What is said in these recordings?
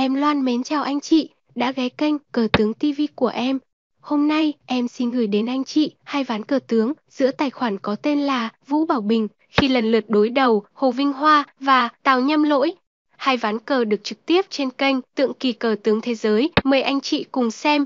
Em Loan mến chào anh chị, đã ghé kênh Cờ Tướng TV của em. Hôm nay, em xin gửi đến anh chị hai ván cờ tướng giữa tài khoản có tên là Vũ Bảo Bình khi lần lượt đối đầu Hồ Vinh Hoa và Tào Nhâm Lỗi. Hai ván cờ được trực tiếp trên kênh Tượng Kỳ Cờ Tướng Thế Giới. Mời anh chị cùng xem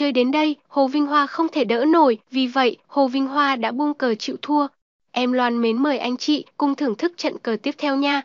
Chơi đến đây, Hồ Vinh Hoa không thể đỡ nổi, vì vậy, Hồ Vinh Hoa đã buông cờ chịu thua. Em Loan mến mời anh chị cùng thưởng thức trận cờ tiếp theo nha.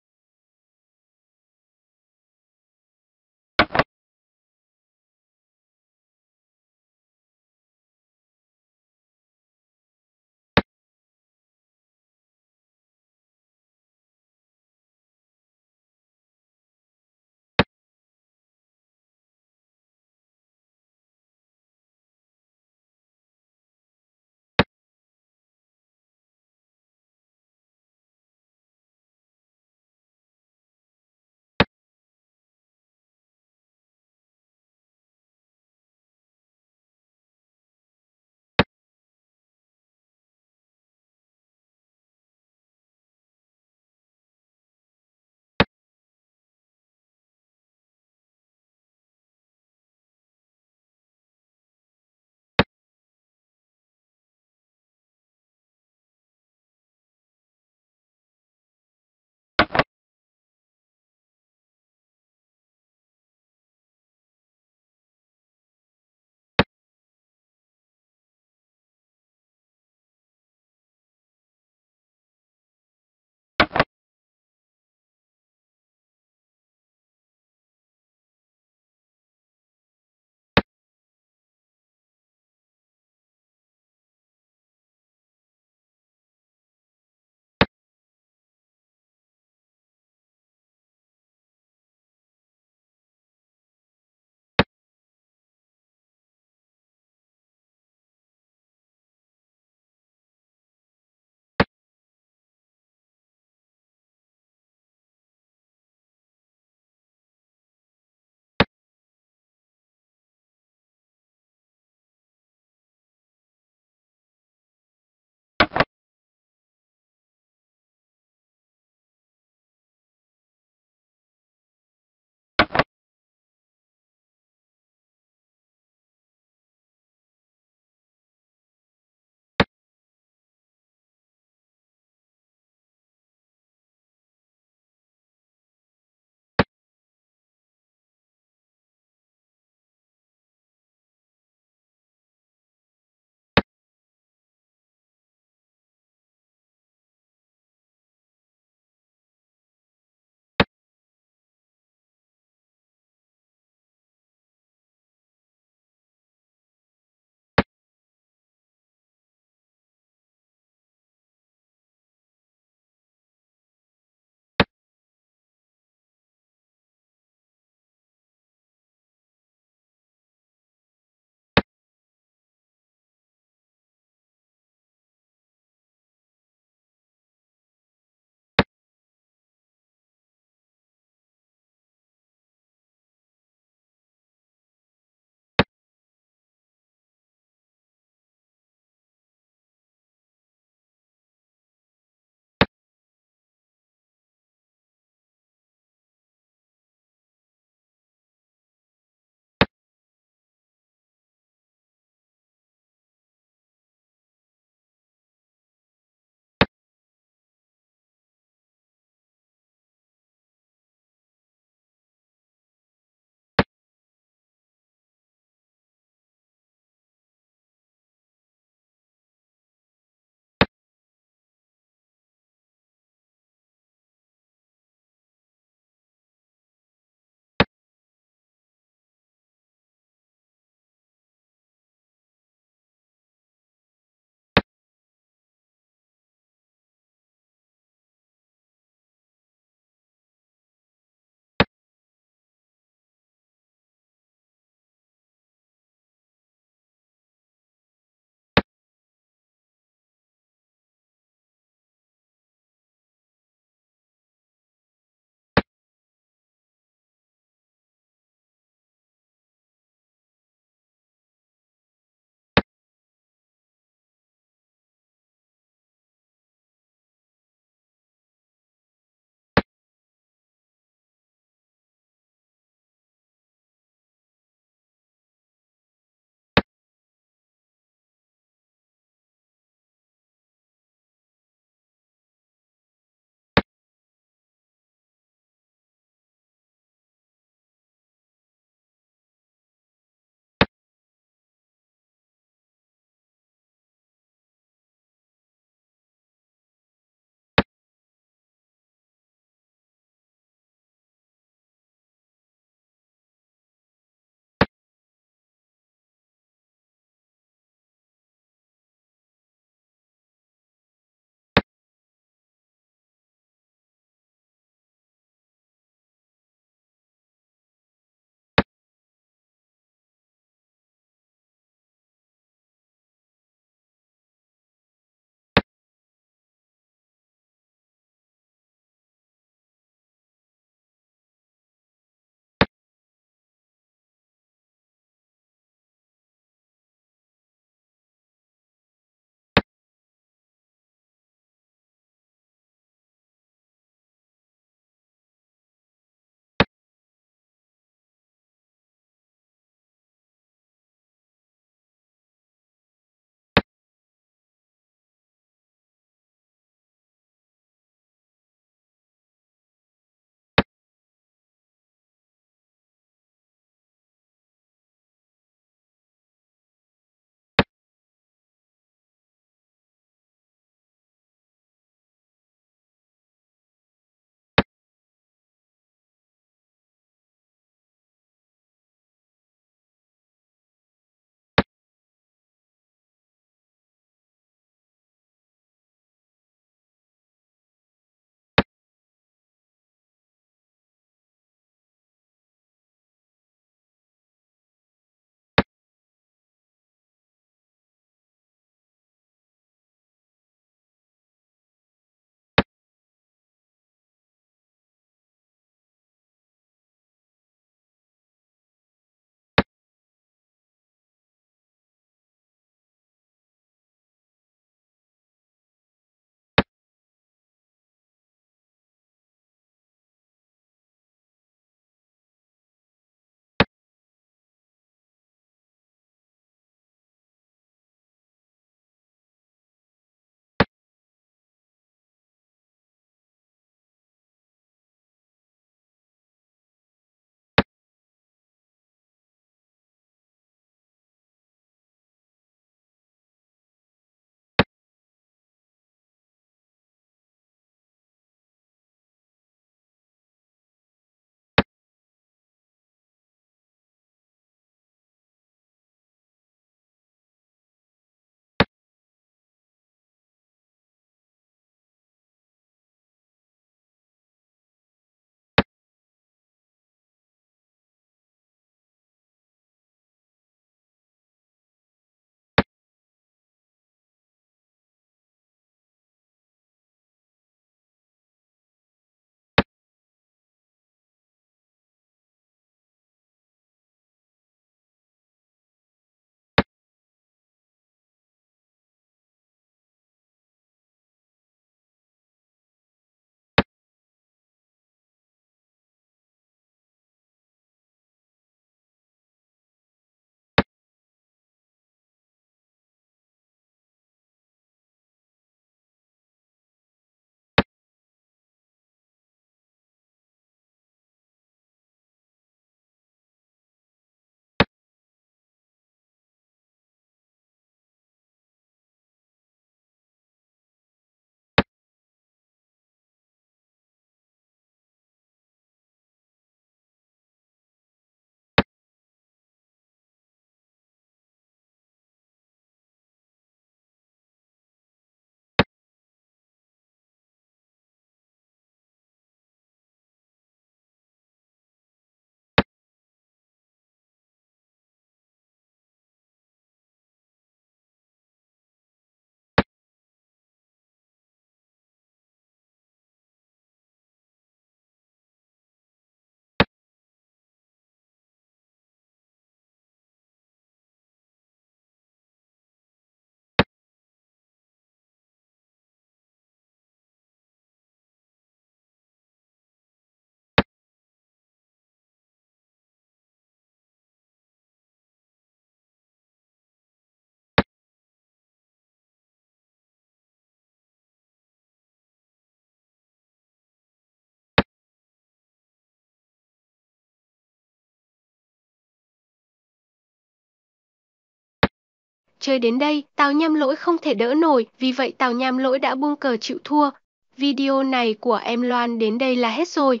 Chơi đến đây, Tào Nham Lỗi không thể đỡ nổi, vì vậy Tào Nham Lỗi đã buông cờ chịu thua. Video này của em Loan đến đây là hết rồi.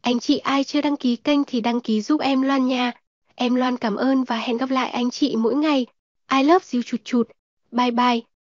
Anh chị ai chưa đăng ký kênh thì đăng ký giúp em Loan nha. Em Loan cảm ơn và hẹn gặp lại anh chị mỗi ngày. I love you chụt chụt. Bye bye.